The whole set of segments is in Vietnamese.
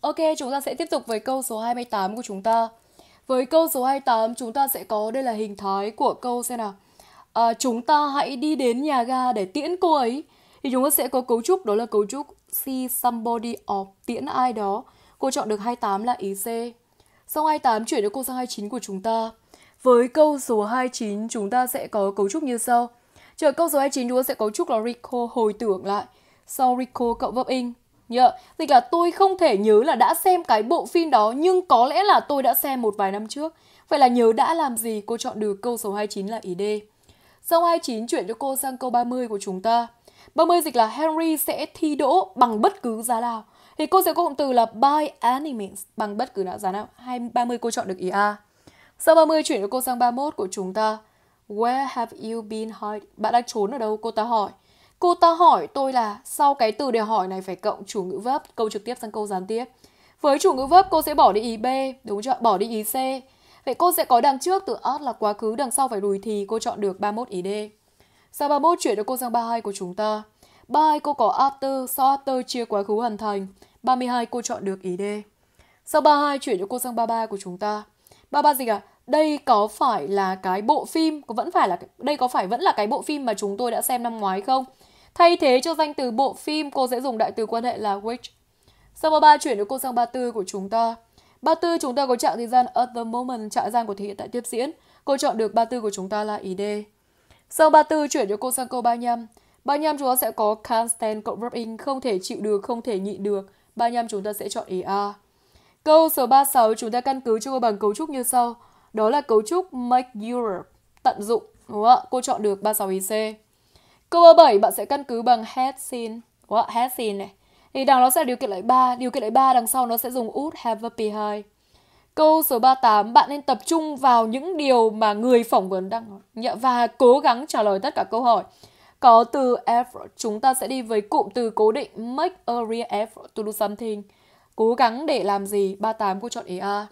Ok, chúng ta sẽ tiếp tục với câu số 28 của chúng ta. Với câu số 28 chúng ta sẽ có đây là hình thái của câu xem nào. À, chúng ta hãy đi đến nhà ga để tiễn cô ấy. Thì chúng ta sẽ có cấu trúc đó là cấu trúc see somebody or tiễn ai đó. Cô chọn được 28 là ý C. Xong 28 chuyển cho cô sang 29 của chúng ta. Với câu số 29 chúng ta sẽ có cấu trúc như sau. Chờ câu số 29 chúng ta sẽ cấu trúc là recall hồi tưởng lại. Sau recall cộng vấp in nhớ Dịch là tôi không thể nhớ là đã xem cái bộ phim đó nhưng có lẽ là tôi đã xem một vài năm trước. Vậy là nhớ đã làm gì? Cô chọn được câu số 29 là ý D. Dòng 29 chuyển cho cô sang câu 30 của chúng ta. 30 dịch là Henry sẽ thi đỗ bằng bất cứ giá nào. Thì cô sẽ có cụm từ là by any means bằng bất cứ giá nào. Hay 30 cô chọn được ý A. Sau 30 chuyển cho cô sang 31 của chúng ta. Where have you been hiding? Bạn đang trốn ở đâu? Cô ta hỏi. Cô ta hỏi tôi là sau cái từ đề hỏi này phải cộng chủ ngữ verb, câu trực tiếp sang câu gián tiếp. Với chủ ngữ verb cô sẽ bỏ đi ý B, đúng chưa? Bỏ đi ý C. Vậy cô sẽ có đằng trước từ art là quá khứ, đằng sau phải lùi thì cô chọn được 31 ý D. Sau 31 chuyển cho cô sang 32 của chúng ta. 32 cô có after, sau after chia quá khứ hoàn thành. 32 cô chọn được ý D. Sau 32 chuyển cho cô sang 33 của chúng ta. 33 gì cả? Đây có phải là cái bộ phim, vẫn phải là đây có phải vẫn là cái bộ phim mà chúng tôi đã xem năm ngoái không? Thay thế cho danh từ bộ phim, cô sẽ dùng đại từ quan hệ là which. Sau ba ba chuyển được cô sang ba tư của chúng ta. ba tư chúng ta có trạng thời gian at the moment, trạng gian của thể hiện tại tiếp diễn. Cô chọn được ba tư của chúng ta là ý D. Sau tư chuyển cho cô sang câu 35. 35 chúng ta sẽ có can't stand cộng verb in, không thể chịu được, không thể nhịn được. 35 chúng ta sẽ chọn ý A. Câu số 36 chúng ta căn cứ cho cô bằng cấu trúc như sau. Đó là cấu trúc make Europe, tận dụng. Đúng không ạ? Cô chọn được 36 ý C. Câu 7 bạn sẽ căn cứ bằng had seen. What had seen này. Thì đằng nó sẽ điều kiện lại 3, điều kiện lại 3 đằng sau nó sẽ dùng would have behind. Câu số 38, bạn nên tập trung vào những điều mà người phỏng vấn đang nói dạ, và cố gắng trả lời tất cả câu hỏi. Có từ effort, chúng ta sẽ đi với cụm từ cố định make a real effort to do something. Cố gắng để làm gì? 38 cô chọn ý A.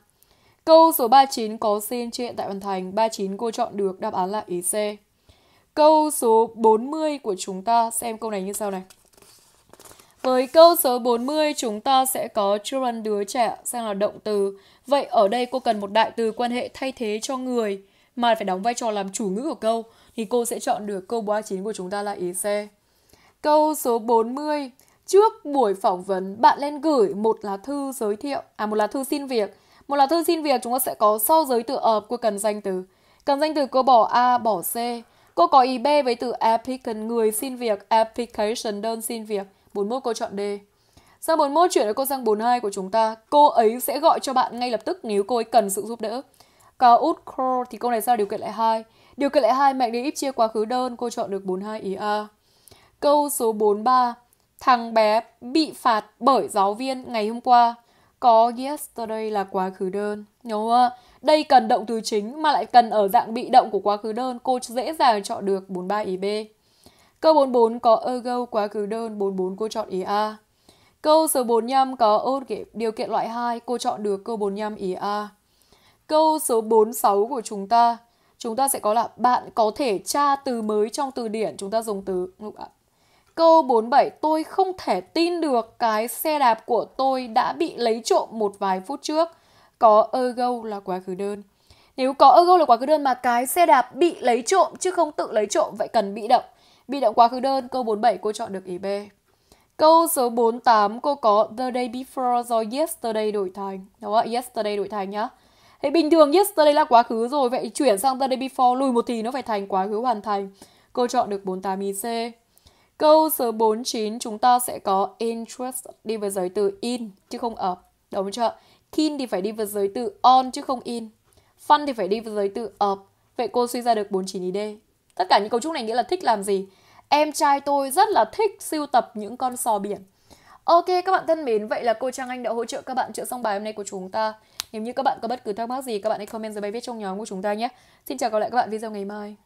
Câu số 39 có xin chưa hiện tại hoàn thành, 39 cô chọn được đáp án là ý C câu số 40 của chúng ta xem câu này như sau này. Với câu số 40 chúng ta sẽ có children đứa trẻ sang là động từ. Vậy ở đây cô cần một đại từ quan hệ thay thế cho người mà phải đóng vai trò làm chủ ngữ của câu thì cô sẽ chọn được câu 39 của chúng ta là ý C. Câu số 40 Trước buổi phỏng vấn, bạn lên gửi một lá thư giới thiệu, à một lá thư xin việc. Một lá thư xin việc chúng ta sẽ có sau giới tự of cô cần danh từ. Cần danh từ cô bỏ A, bỏ C Cô có ý B với từ applicant người xin việc, application đơn xin việc. 41 cô chọn D. Sang 41 chuyển cô sang 42 của chúng ta. Cô ấy sẽ gọi cho bạn ngay lập tức nếu cô ấy cần sự giúp đỡ. Có út call thì câu này sao điều kiện lại hai Điều kiện lại hai mệnh đi ít chia quá khứ đơn, cô chọn được 42 ý A. Câu số 43. Thằng bé bị phạt bởi giáo viên ngày hôm qua. Có yesterday là quá khứ đơn. Nhớ không đây cần động từ chính mà lại cần ở dạng bị động của quá khứ đơn, cô dễ dàng chọn được 43 ý B. Câu 44 có ergo quá khứ đơn, 44 cô chọn ý A. Câu số 45 có ôn điều kiện loại 2, cô chọn được câu 45 ý A. Câu số 46 của chúng ta, chúng ta sẽ có là bạn có thể tra từ mới trong từ điển, chúng ta dùng từ Câu 47, tôi không thể tin được cái xe đạp của tôi đã bị lấy trộm một vài phút trước có ergo là quá khứ đơn. Nếu có ergo là quá khứ đơn mà cái xe đạp bị lấy trộm chứ không tự lấy trộm vậy cần bị động. Bị động quá khứ đơn, câu 47 cô chọn được ý B. Câu số 48 cô có the day before do yesterday đổi thành. Đúng không? Yesterday đổi thành nhá. Thế bình thường yesterday là quá khứ rồi, vậy chuyển sang the day before lùi một thì nó phải thành quá khứ hoàn thành. Cô chọn được 48 ý C. Câu số 49 chúng ta sẽ có interest đi với giới từ in chứ không ở. Đúng chưa? Kin thì phải đi vào giới từ on chứ không in. Fun thì phải đi vào giới từ up. Vậy cô suy ra được 49 ý D. Tất cả những cấu trúc này nghĩa là thích làm gì? Em trai tôi rất là thích sưu tập những con sò biển. Ok các bạn thân mến, vậy là cô Trang Anh đã hỗ trợ các bạn chữa xong bài hôm nay của chúng ta. Nếu như các bạn có bất cứ thắc mắc gì, các bạn hãy comment dưới bài viết trong nhóm của chúng ta nhé. Xin chào gặp lại các bạn video ngày mai.